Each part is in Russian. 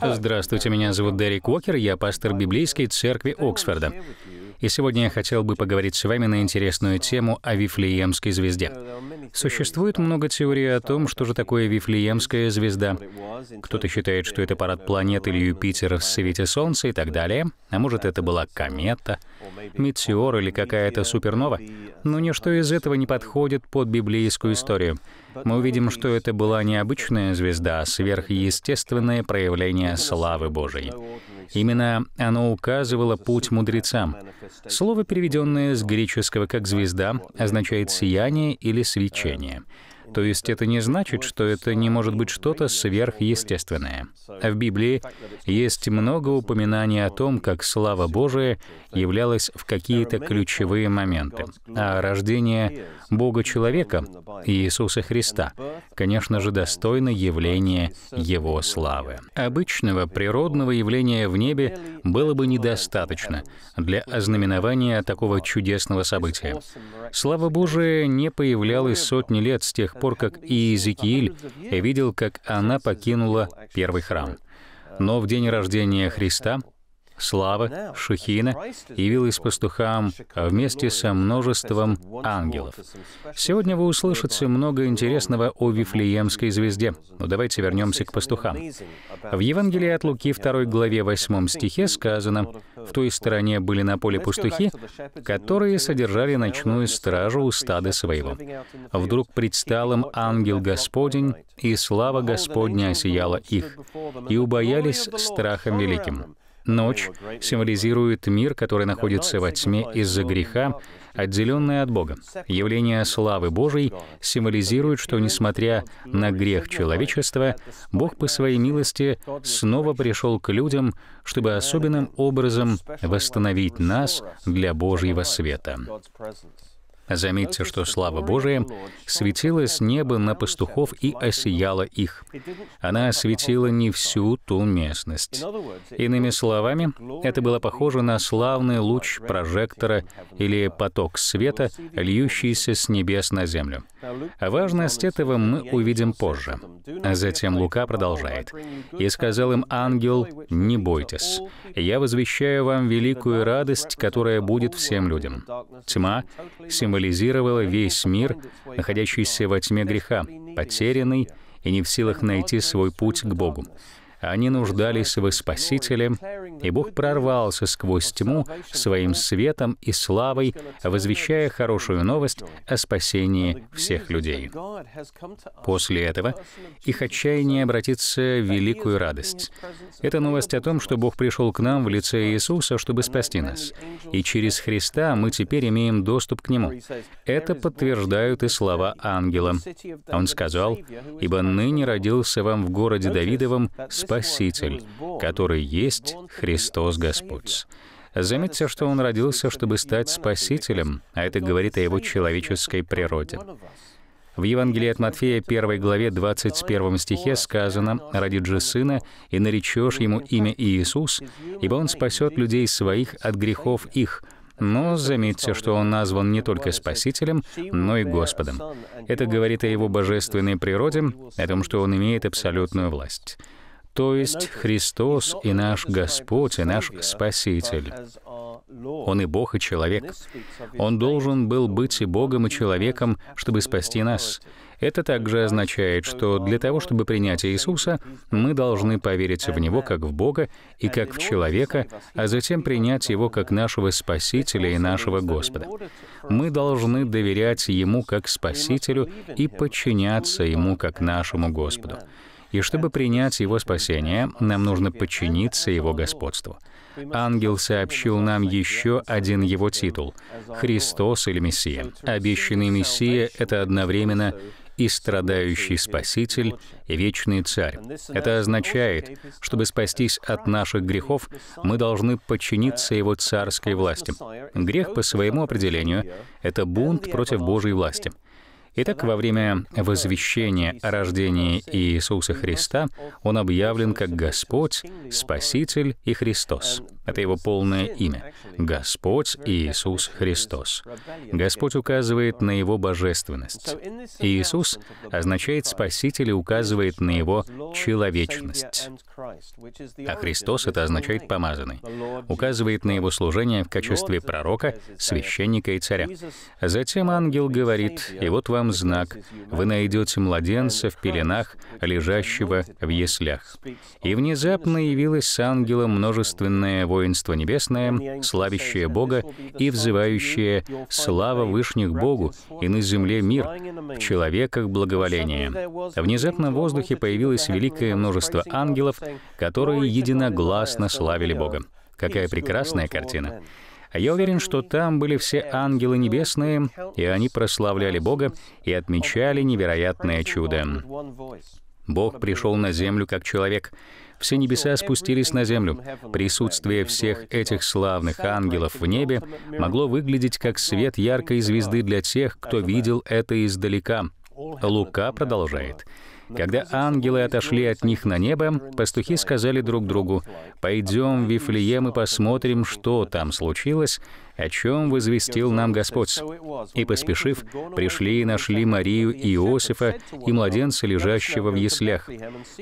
Здравствуйте, меня зовут Дерек Уокер, я пастор Библейской церкви Оксфорда. И сегодня я хотел бы поговорить с вами на интересную тему о Вифлеемской звезде. Существует много теорий о том, что же такое Вифлеемская звезда. Кто-то считает, что это парад планет или Юпитер в свете Солнца и так далее. А может, это была комета, метеор или какая-то супернова. Но ничто из этого не подходит под библейскую историю. Мы увидим, что это была необычная звезда, а сверхъестественное проявление славы Божией. Именно оно указывало путь мудрецам. Слово, переведенное с греческого как «звезда», означает «сияние» или «свечение». То есть это не значит, что это не может быть что-то сверхъестественное. А в Библии есть много упоминаний о том, как слава Божия являлась в какие-то ключевые моменты. А рождение Бога-человека, Иисуса Христа, конечно же, достойно явления Его славы. Обычного природного явления в небе было бы недостаточно для ознаменования такого чудесного события. Слава Божия не появлялась сотни лет с тех пор, как Иезекииль видел, как она покинула первый храм. Но в день рождения Христа слава Шухина явилась пастухам а вместе со множеством ангелов. Сегодня вы услышите много интересного о Вифлеемской звезде. Но давайте вернемся к пастухам. В Евангелии от Луки 2 главе 8 стихе сказано, «В той стороне были на поле пастухи, которые содержали ночную стражу у стада своего. Вдруг предстал им ангел Господень, и слава Господня осияла их, и убоялись страхом великим». Ночь символизирует мир, который находится во тьме из-за греха, отделенный от Бога. Явление славы Божией символизирует, что, несмотря на грех человечества, Бог по своей милости снова пришел к людям, чтобы особенным образом восстановить нас для Божьего света. Заметьте, что слава Божия светила с неба на пастухов и осияла их. Она осветила не всю ту местность. Иными словами, это было похоже на славный луч прожектора или поток света, льющийся с небес на землю. Важность этого мы увидим позже. А затем Лука продолжает. «И сказал им ангел, не бойтесь, я возвещаю вам великую радость, которая будет всем людям». Тьма символизирует символизировала весь мир, находящийся во тьме греха, потерянный и не в силах найти свой путь к Богу. Они нуждались в Спасителе, и Бог прорвался сквозь тьму своим светом и славой, возвещая хорошую новость о спасении всех людей. После этого их отчаяние обратится в великую радость. Это новость о том, что Бог пришел к нам в лице Иисуса, чтобы спасти нас. И через Христа мы теперь имеем доступ к Нему. Это подтверждают и слова ангела. Он сказал, «Ибо ныне родился вам в городе Давидовом Спаситель, который есть Христос Господь». Заметьте, что он родился, чтобы стать спасителем, а это говорит о его человеческой природе. В Евангелии от Матфея 1 главе 21 стихе сказано «Родит же сына, и наречешь ему имя Иисус, ибо он спасет людей своих от грехов их». Но заметьте, что он назван не только Спасителем, но и Господом. Это говорит о его божественной природе, о том, что он имеет абсолютную власть. То есть Христос и наш Господь, и наш Спаситель. Он и Бог, и человек. Он должен был быть и Богом, и человеком, чтобы спасти нас. Это также означает, что для того, чтобы принять Иисуса, мы должны поверить в Него как в Бога и как в человека, а затем принять Его как нашего Спасителя и нашего Господа. Мы должны доверять Ему как Спасителю и подчиняться Ему как нашему Господу. И чтобы принять Его спасение, нам нужно подчиниться Его господству ангел сообщил нам еще один его титул — Христос или Мессия. Обещанный Мессия — это одновременно и страдающий Спаситель, и вечный Царь. Это означает, чтобы спастись от наших грехов, мы должны подчиниться Его царской власти. Грех по своему определению — это бунт против Божьей власти — Итак, во время возвещения о рождении Иисуса Христа Он объявлен как Господь, Спаситель и Христос. Это его полное имя — Господь Иисус Христос. Господь указывает на его божественность. Иисус означает «спаситель» и указывает на его человечность. А Христос — это означает «помазанный». Указывает на его служение в качестве пророка, священника и царя. Затем ангел говорит, «И вот вам знак, вы найдете младенца в пеленах, лежащего в яслях». И внезапно явилось с ангелом множественное войско воинство небесное, славящее Бога и взывающее «Слава Вышних Богу, и на земле мир, в человеках благоволение». Внезапно в воздухе появилось великое множество ангелов, которые единогласно славили Бога. Какая прекрасная картина! А я уверен, что там были все ангелы небесные, и они прославляли Бога и отмечали невероятное чудо. Бог пришел на землю как человек — все небеса спустились на землю. Присутствие всех этих славных ангелов в небе могло выглядеть как свет яркой звезды для тех, кто видел это издалека. Лука продолжает. Когда ангелы отошли от них на небо, пастухи сказали друг другу, «Пойдем в Вифлеем и посмотрим, что там случилось, о чем возвестил нам Господь. И, поспешив, пришли и нашли Марию и Иосифа и младенца, лежащего в яслях.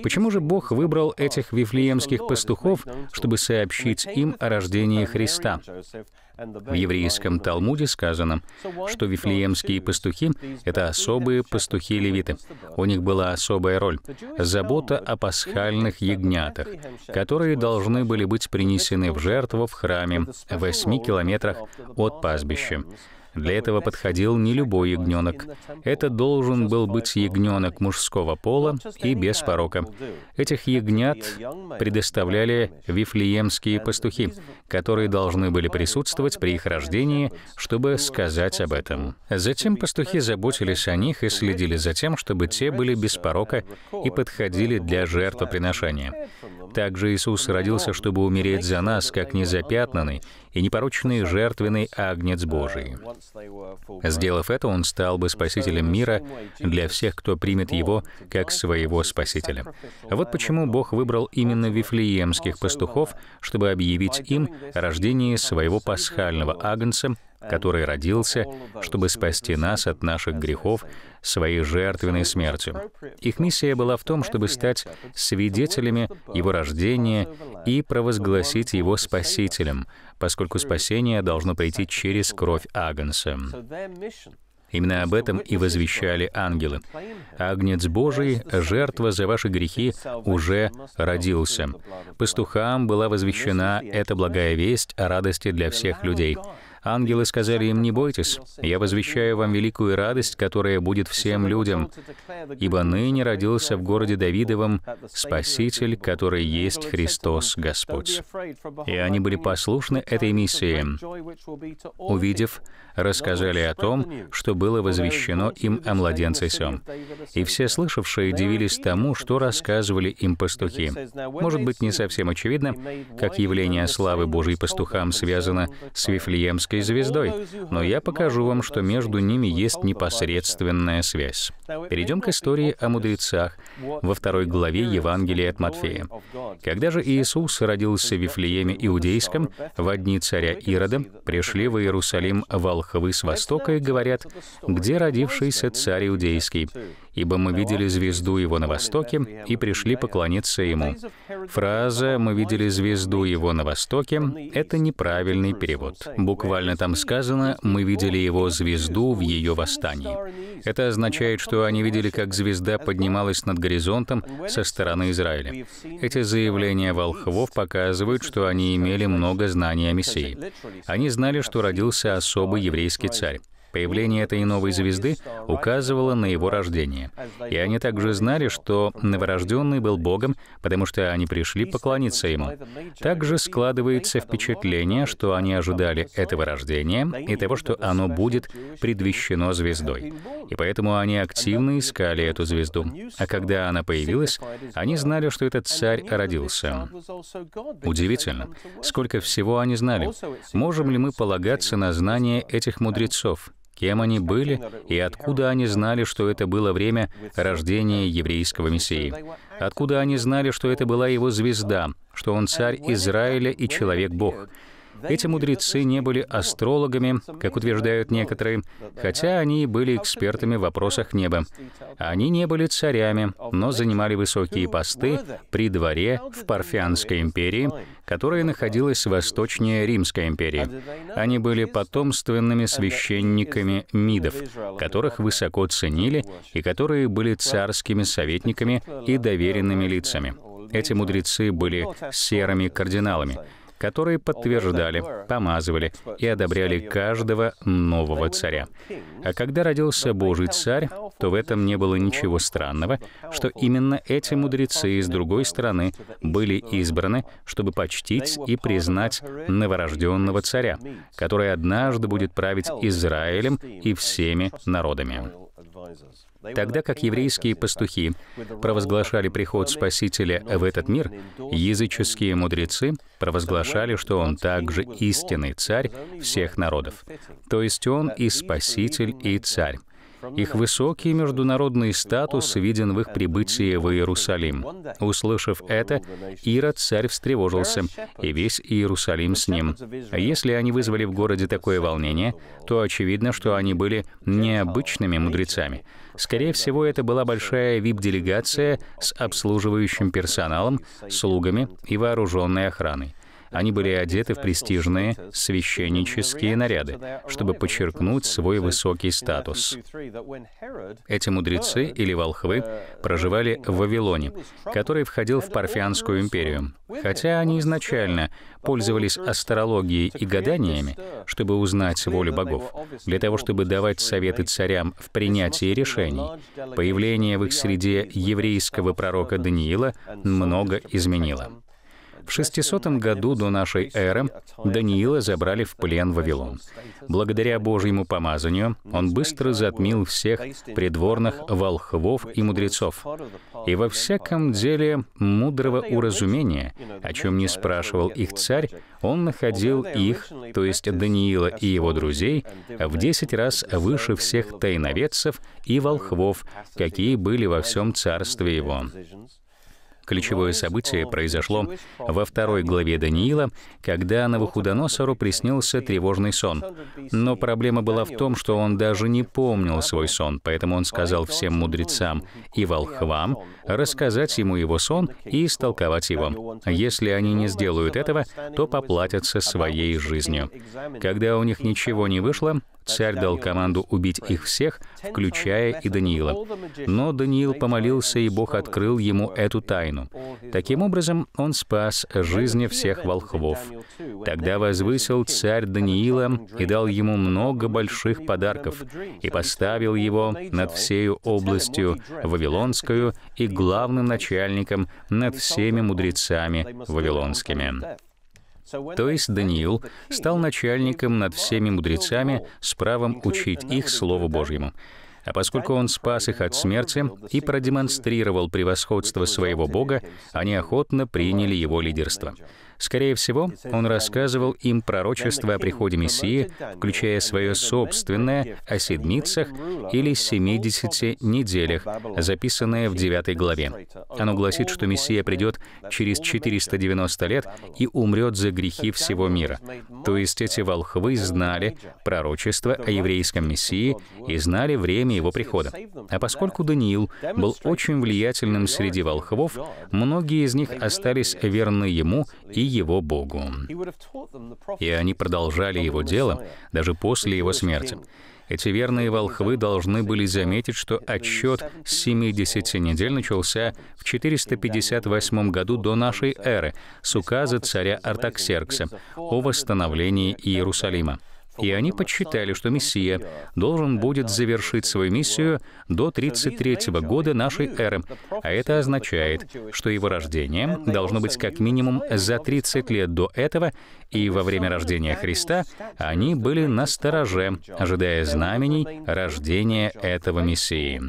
Почему же Бог выбрал этих вифлеемских пастухов, чтобы сообщить им о рождении Христа? В еврейском Талмуде сказано, что вифлеемские пастухи — это особые пастухи-левиты. У них была особая роль — забота о пасхальных ягнятах, которые должны были быть принесены в жертву в храме в 8 километрах от пастбища. Для этого подходил не любой ягненок. Это должен был быть ягненок мужского пола и без порока. Этих ягнят предоставляли вифлеемские пастухи, которые должны были присутствовать при их рождении, чтобы сказать об этом. Затем пастухи заботились о них и следили за тем, чтобы те были без порока и подходили для жертвоприношения. Также Иисус родился, чтобы умереть за нас, как незапятнанный, и непорочный жертвенный Агнец Божий. Сделав это, он стал бы спасителем мира для всех, кто примет его как своего спасителя. Вот почему Бог выбрал именно вифлеемских пастухов, чтобы объявить им рождение своего пасхального Агнца который родился, чтобы спасти нас от наших грехов своей жертвенной смертью. Их миссия была в том, чтобы стать свидетелями Его рождения и провозгласить Его Спасителем, поскольку спасение должно прийти через кровь Агнца. Именно об этом и возвещали ангелы. «Агнец Божий, жертва за ваши грехи, уже родился». Пастухам была возвещена эта благая весть о радости для всех людей — Ангелы сказали им, «Не бойтесь, я возвещаю вам великую радость, которая будет всем людям, ибо ныне родился в городе Давидовом Спаситель, который есть Христос Господь». И они были послушны этой миссии. Увидев, рассказали о том, что было возвещено им о младенце сем. И все слышавшие дивились тому, что рассказывали им пастухи. Может быть, не совсем очевидно, как явление славы Божьей пастухам связано с Вифлеемской Оптической звездой, но я покажу вам, что между ними есть непосредственная связь. Перейдем к истории о мудрецах во второй главе Евангелия от Матфея. Когда же Иисус родился в Вифлееме Иудейском, в дни царя Ирода пришли в Иерусалим волхвы с востока и говорят, «Где родившийся царь Иудейский?» ибо мы видели звезду его на востоке и пришли поклониться ему». Фраза «мы видели звезду его на востоке» — это неправильный перевод. Буквально там сказано «мы видели его звезду в ее восстании». Это означает, что они видели, как звезда поднималась над горизонтом со стороны Израиля. Эти заявления волхвов показывают, что они имели много знаний о Мессии. Они знали, что родился особый еврейский царь. Появление этой новой звезды указывало на его рождение. И они также знали, что новорожденный был Богом, потому что они пришли поклониться ему. Также складывается впечатление, что они ожидали этого рождения и того, что оно будет предвещено звездой. И поэтому они активно искали эту звезду. А когда она появилась, они знали, что этот царь родился. Удивительно, сколько всего они знали. Можем ли мы полагаться на знания этих мудрецов? кем они были и откуда они знали, что это было время рождения еврейского Мессии, откуда они знали, что это была его звезда, что он царь Израиля и человек-бог, эти мудрецы не были астрологами, как утверждают некоторые, хотя они были экспертами в вопросах неба. Они не были царями, но занимали высокие посты при дворе в Парфянской империи, которая находилась восточнее Римской империи. Они были потомственными священниками Мидов, которых высоко ценили и которые были царскими советниками и доверенными лицами. Эти мудрецы были серыми кардиналами, которые подтверждали, помазывали и одобряли каждого нового царя. А когда родился Божий царь, то в этом не было ничего странного, что именно эти мудрецы из другой страны были избраны, чтобы почтить и признать новорожденного царя, который однажды будет править Израилем и всеми народами. Тогда как еврейские пастухи провозглашали приход Спасителя в этот мир, языческие мудрецы провозглашали, что он также истинный царь всех народов. То есть он и Спаситель, и царь. Их высокий международный статус виден в их прибытии в Иерусалим. Услышав это, Ирод царь встревожился, и весь Иерусалим с ним. Если они вызвали в городе такое волнение, то очевидно, что они были необычными мудрецами. Скорее всего, это была большая vip делегация с обслуживающим персоналом, слугами и вооруженной охраной. Они были одеты в престижные священнические наряды, чтобы подчеркнуть свой высокий статус. Эти мудрецы или волхвы проживали в Вавилоне, который входил в Парфянскую империю. Хотя они изначально пользовались астрологией и гаданиями, чтобы узнать волю богов, для того, чтобы давать советы царям в принятии решений, появление в их среде еврейского пророка Даниила много изменило. В 600 году до нашей эры Даниила забрали в плен Вавилон. Благодаря Божьему помазанию он быстро затмил всех придворных волхвов и мудрецов. И во всяком деле мудрого уразумения, о чем не спрашивал их царь, он находил их, то есть Даниила и его друзей, в 10 раз выше всех тайноведцев и волхвов, какие были во всем царстве его. Ключевое событие произошло во второй главе Даниила, когда Навуходоносору приснился тревожный сон. Но проблема была в том, что он даже не помнил свой сон, поэтому он сказал всем мудрецам и волхвам рассказать ему его сон и истолковать его. Если они не сделают этого, то поплатятся своей жизнью. Когда у них ничего не вышло, Царь дал команду убить их всех, включая и Даниила. Но Даниил помолился, и Бог открыл ему эту тайну. Таким образом, он спас жизни всех волхвов. Тогда возвысил царь Даниила и дал ему много больших подарков, и поставил его над всею областью Вавилонскую и главным начальником над всеми мудрецами вавилонскими. То есть Даниил стал начальником над всеми мудрецами с правом учить их Слову Божьему. А поскольку он спас их от смерти и продемонстрировал превосходство своего Бога, они охотно приняли его лидерство. Скорее всего, он рассказывал им пророчество о приходе Мессии, включая свое собственное о седмицах или 70 неделях, записанное в 9 главе. Оно гласит, что Мессия придет через 490 лет и умрет за грехи всего мира. То есть эти волхвы знали пророчество о еврейском Мессии и знали время его прихода. А поскольку Даниил был очень влиятельным среди волхвов, многие из них остались верны ему и его Богу. И они продолжали его дело даже после его смерти. Эти верные волхвы должны были заметить, что отсчет 70 недель начался в 458 году до нашей эры с указа царя Артаксеркса о восстановлении Иерусалима. И они подсчитали, что Мессия должен будет завершить свою миссию до 33 го года нашей эры, а это означает, что его рождение должно быть как минимум за 30 лет до этого, и во время рождения Христа они были на стороже, ожидая знамений рождения этого Мессии.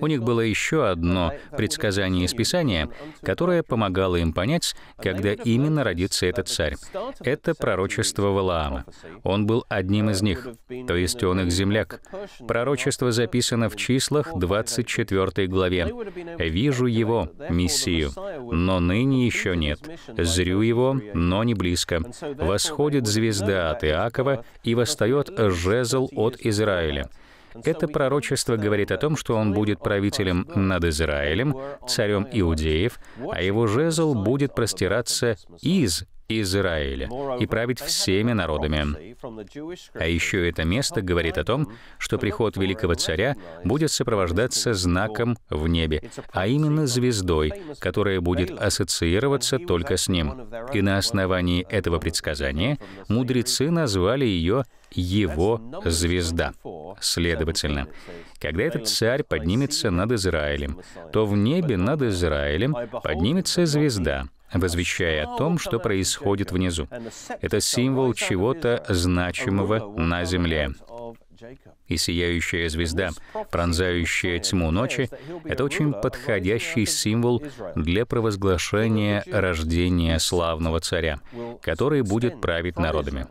У них было еще одно предсказание из Писания, которое помогало им понять, когда именно родится этот царь. Это пророчество Валаама. Он был одним из них, то есть он их земляк. Пророчество записано в числах 24 главе. «Вижу его, Мессию, но ныне еще нет. Зрю его, но не близко. Восходит звезда от Иакова и восстает жезл от Израиля. Это пророчество говорит о том, что он будет правителем над Израилем, царем иудеев, а его жезл будет простираться из Израиля и править всеми народами. А еще это место говорит о том, что приход великого царя будет сопровождаться знаком в небе, а именно звездой, которая будет ассоциироваться только с ним. И на основании этого предсказания мудрецы назвали ее его звезда. Следовательно, когда этот царь поднимется над Израилем, то в небе над Израилем поднимется звезда, возвещая о том, что происходит внизу. Это символ чего-то значимого на земле. И сияющая звезда, пронзающая тьму ночи, это очень подходящий символ для провозглашения рождения славного царя, который будет править народами.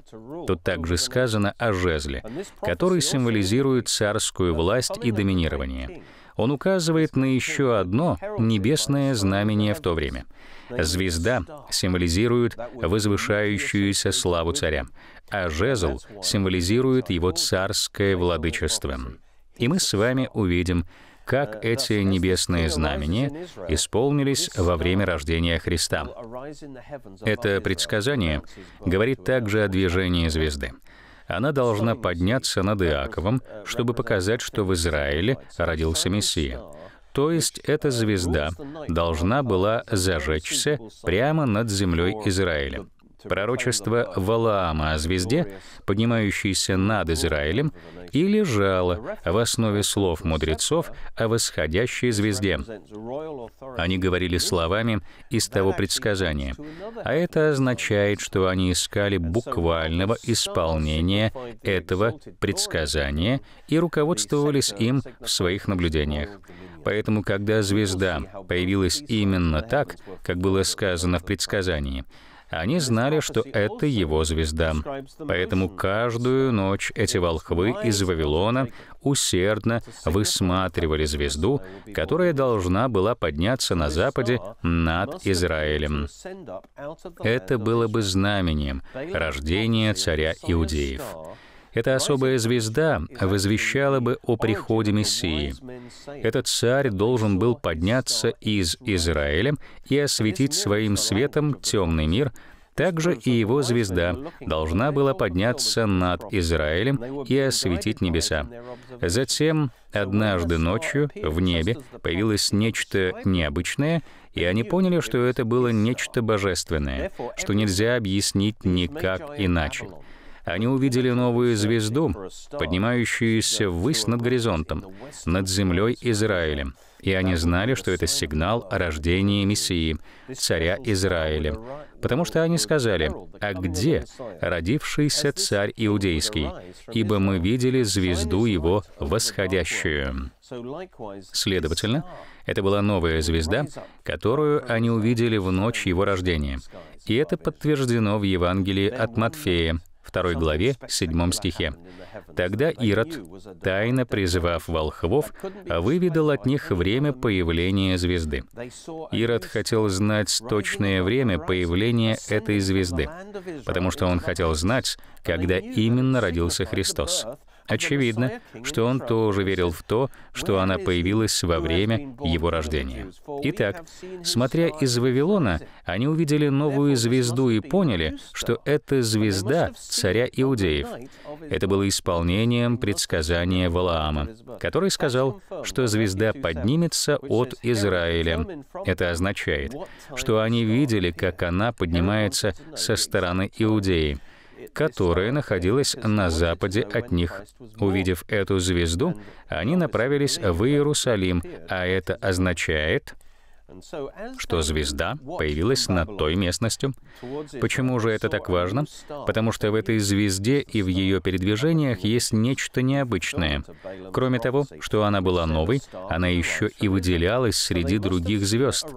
Тут также сказано о жезле, который символизирует царскую власть и доминирование он указывает на еще одно небесное знамение в то время. Звезда символизирует возвышающуюся славу царя, а жезл символизирует его царское владычество. И мы с вами увидим, как эти небесные знамения исполнились во время рождения Христа. Это предсказание говорит также о движении звезды. Она должна подняться над Иаковом, чтобы показать, что в Израиле родился Мессия. То есть эта звезда должна была зажечься прямо над землей Израиля. Пророчество Валаама о звезде, поднимающейся над Израилем, и лежало в основе слов мудрецов о восходящей звезде. Они говорили словами из того предсказания, а это означает, что они искали буквального исполнения этого предсказания и руководствовались им в своих наблюдениях. Поэтому, когда звезда появилась именно так, как было сказано в предсказании, они знали, что это его звезда. Поэтому каждую ночь эти волхвы из Вавилона усердно высматривали звезду, которая должна была подняться на западе над Израилем. Это было бы знамением рождения царя Иудеев. Эта особая звезда возвещала бы о приходе Мессии. Этот царь должен был подняться из Израиля и осветить своим светом темный мир, также и его звезда должна была подняться над Израилем и осветить небеса. Затем, однажды ночью, в небе появилось нечто необычное, и они поняли, что это было нечто божественное, что нельзя объяснить никак иначе они увидели новую звезду, поднимающуюся ввысь над горизонтом, над землей Израилем. И они знали, что это сигнал о рождении Мессии, царя Израиля. Потому что они сказали, «А где родившийся царь иудейский? Ибо мы видели звезду его восходящую». Следовательно, это была новая звезда, которую они увидели в ночь его рождения. И это подтверждено в Евангелии от Матфея, 2 главе, 7 стихе. «Тогда Ирод, тайно призывав волхвов, выведал от них время появления звезды. Ирод хотел знать точное время появления этой звезды, потому что он хотел знать, когда именно родился Христос. Очевидно, что он тоже верил в то, что она появилась во время его рождения. Итак, смотря из Вавилона, они увидели новую звезду и поняли, что это звезда царя Иудеев. Это было исполнением предсказания Валаама, который сказал, что звезда поднимется от Израиля. Это означает, что они видели, как она поднимается со стороны Иудеи которая находилась на западе от них. Увидев эту звезду, они направились в Иерусалим, а это означает, что звезда появилась над той местностью. Почему же это так важно? Потому что в этой звезде и в ее передвижениях есть нечто необычное. Кроме того, что она была новой, она еще и выделялась среди других звезд.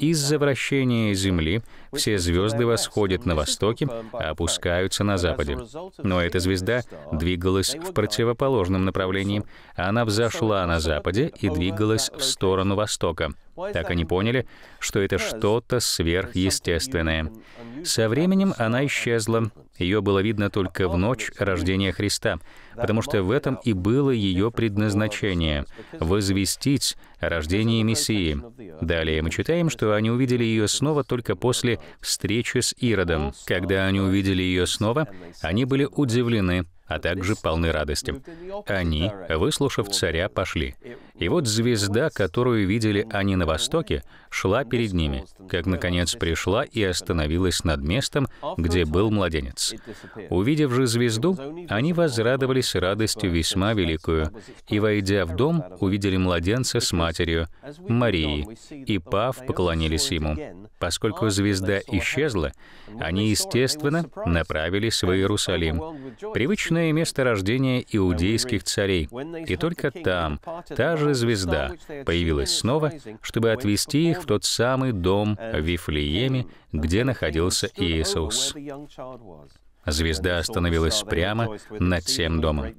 Из-за вращения Земли все звезды восходят на востоке, а опускаются на западе. Но эта звезда двигалась в противоположном направлении. Она взошла на западе и двигалась в сторону востока. Так они поняли, что это что-то сверхъестественное. Со временем она исчезла, ее было видно только в ночь рождения Христа, потому что в этом и было ее предназначение — возвестить рождение Мессии. Далее мы читаем, что они увидели ее снова только после встречи с Иродом. Когда они увидели ее снова, они были удивлены, а также полны радости. Они, выслушав царя, пошли. И вот звезда, которую видели они на востоке, шла перед ними, как, наконец, пришла и остановилась над местом, где был младенец. Увидев же звезду, они возрадовались радостью весьма великую, и, войдя в дом, увидели младенца с матерью, Марией, и, пав, поклонились ему. Поскольку звезда исчезла, они, естественно, направились в Иерусалим, привычное место рождения иудейских царей, и только там та же звезда появилась снова, чтобы отвести их в тот самый дом в Вифлееме, где находился Иисус. Звезда остановилась прямо над тем домом.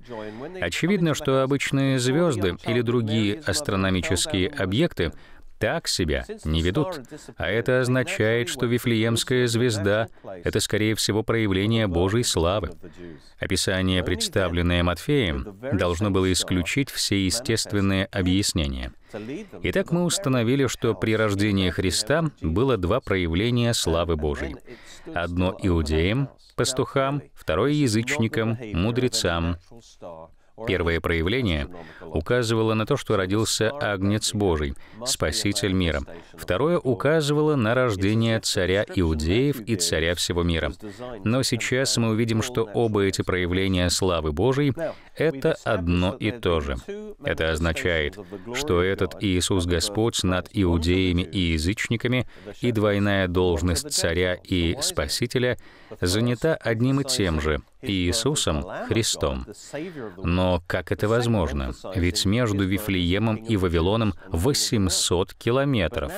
Очевидно, что обычные звезды или другие астрономические объекты так себя не ведут. А это означает, что Вифлеемская звезда — это, скорее всего, проявление Божьей славы. Описание, представленное Матфеем, должно было исключить все естественные объяснения. Итак, мы установили, что при рождении Христа было два проявления славы Божьей. Одно иудеям, пастухам, второе язычникам, мудрецам. Первое проявление указывало на то, что родился Агнец Божий, Спаситель мира. Второе указывало на рождение царя иудеев и царя всего мира. Но сейчас мы увидим, что оба эти проявления славы Божией — это одно и то же. Это означает, что этот Иисус Господь над иудеями и язычниками и двойная должность царя и спасителя занята одним и тем же — Иисусом Христом. Но как это возможно? Ведь между Вифлеемом и Вавилоном 800 километров.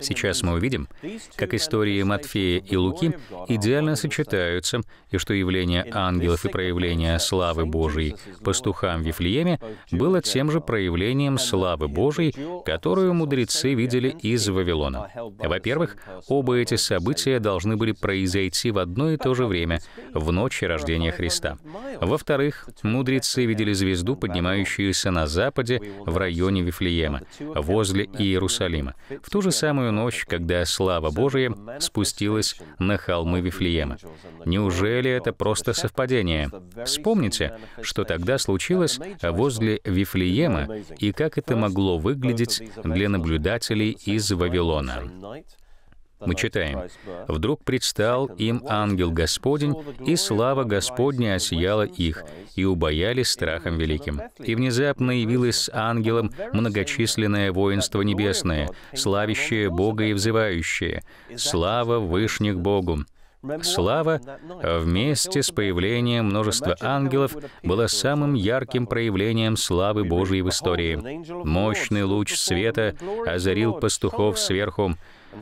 Сейчас мы увидим, как истории Матфея и Луки идеально сочетаются, и что явление ангелов и проявление славы Божией пастухам в Вифлееме было тем же проявлением славы Божией, которую мудрецы видели из Вавилона. Во-первых, оба эти события должны были произойти в одно и то же время, в ночь рождения Христа. Во-вторых, мудрецы видели звезду, поднимающуюся на западе в районе Вифлеема, возле Иерусалима, в ту же самую ночь, когда слава Божия спустилась на холмы Вифлеема. Неужели это просто совпадение? Вспомните, что тогда случилось возле Вифлеема и как это могло выглядеть для наблюдателей из Вавилона. Мы читаем, «Вдруг предстал им ангел Господень, и слава Господня осияла их, и убоялись страхом великим. И внезапно явилось с ангелом многочисленное воинство небесное, славящее Бога и взывающее, «Слава Вышних Богу!» Слава э, вместе с появлением множества ангелов была самым ярким проявлением славы Божьей в истории. Мощный луч света озарил пастухов сверху,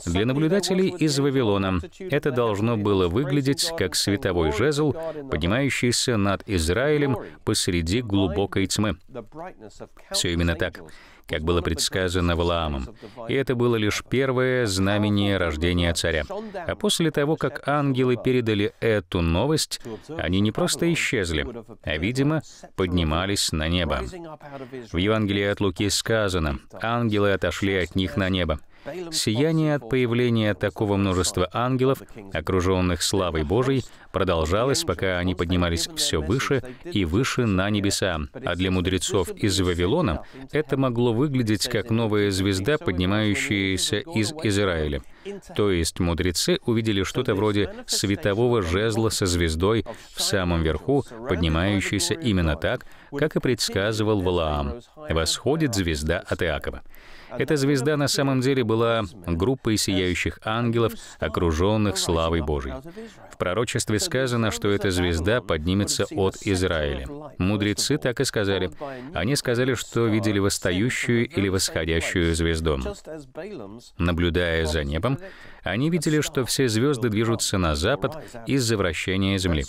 для наблюдателей из Вавилона это должно было выглядеть как световой жезл, поднимающийся над Израилем посреди глубокой тьмы. Все именно так как было предсказано Валаамом. И это было лишь первое знамение рождения царя. А после того, как ангелы передали эту новость, они не просто исчезли, а, видимо, поднимались на небо. В Евангелии от Луки сказано, ангелы отошли от них на небо. Сияние от появления такого множества ангелов, окруженных славой Божией, продолжалось, пока они поднимались все выше и выше на небеса. А для мудрецов из Вавилона это могло выглядеть как новая звезда, поднимающаяся из Израиля. То есть мудрецы увидели что-то вроде светового жезла со звездой в самом верху, поднимающейся именно так, как и предсказывал Валаам. «Восходит звезда от Иакова». Эта звезда на самом деле была группой сияющих ангелов, окруженных славой Божьей. В пророчестве сказано, что эта звезда поднимется от Израиля. Мудрецы так и сказали. Они сказали, что видели восстающую или восходящую звезду. Наблюдая за небом, они видели, что все звезды движутся на запад из-за вращения Земли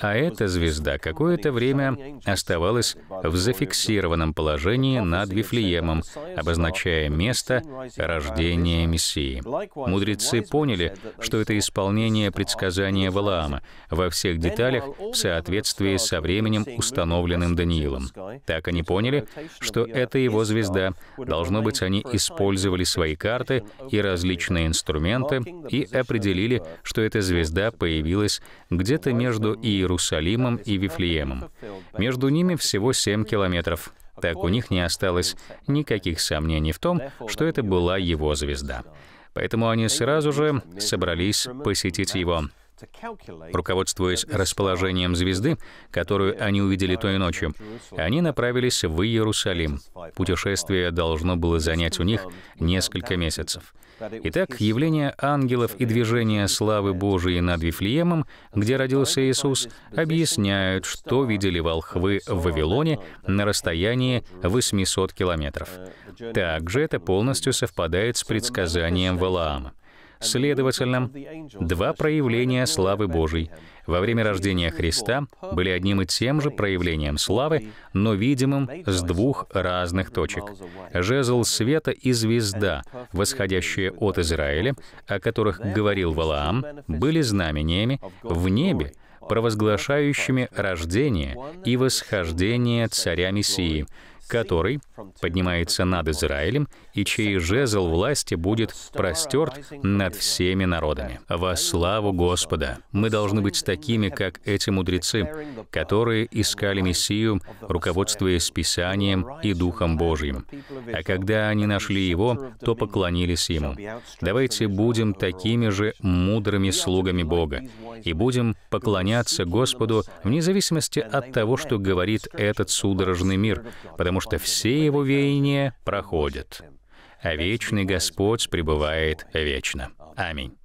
а эта звезда какое-то время оставалась в зафиксированном положении над Вифлеемом, обозначая место рождения Мессии. Мудрецы поняли, что это исполнение предсказания Валаама во всех деталях в соответствии со временем, установленным Даниилом. Так они поняли, что это его звезда. Должно быть, они использовали свои карты и различные инструменты и определили, что эта звезда появилась где-то между Иерусалимом Иерусалимом и Вифлеемом. Между ними всего 7 километров. Так у них не осталось никаких сомнений в том, что это была его звезда. Поэтому они сразу же собрались посетить его. Руководствуясь расположением звезды, которую они увидели той ночью, они направились в Иерусалим. Путешествие должно было занять у них несколько месяцев. Итак, явление ангелов и движение славы Божией над Вифлеемом, где родился Иисус, объясняют, что видели волхвы в Вавилоне на расстоянии 800 километров. Также это полностью совпадает с предсказанием Валаама. Следовательно, два проявления славы Божьей во время рождения Христа были одним и тем же проявлением славы, но видимым с двух разных точек. Жезл света и звезда, восходящие от Израиля, о которых говорил Валаам, были знамениями в небе, провозглашающими рождение и восхождение царя Мессии, который поднимается над Израилем и чей жезл власти будет простерт над всеми народами. Во славу Господа! Мы должны быть такими, как эти мудрецы, которые искали Мессию, руководствуясь Писанием и Духом Божьим. А когда они нашли Его, то поклонились Ему. Давайте будем такими же мудрыми слугами Бога и будем поклоняться Господу вне зависимости от того, что говорит этот судорожный мир, потому что все его веяния проходят а вечный Господь пребывает вечно. Аминь.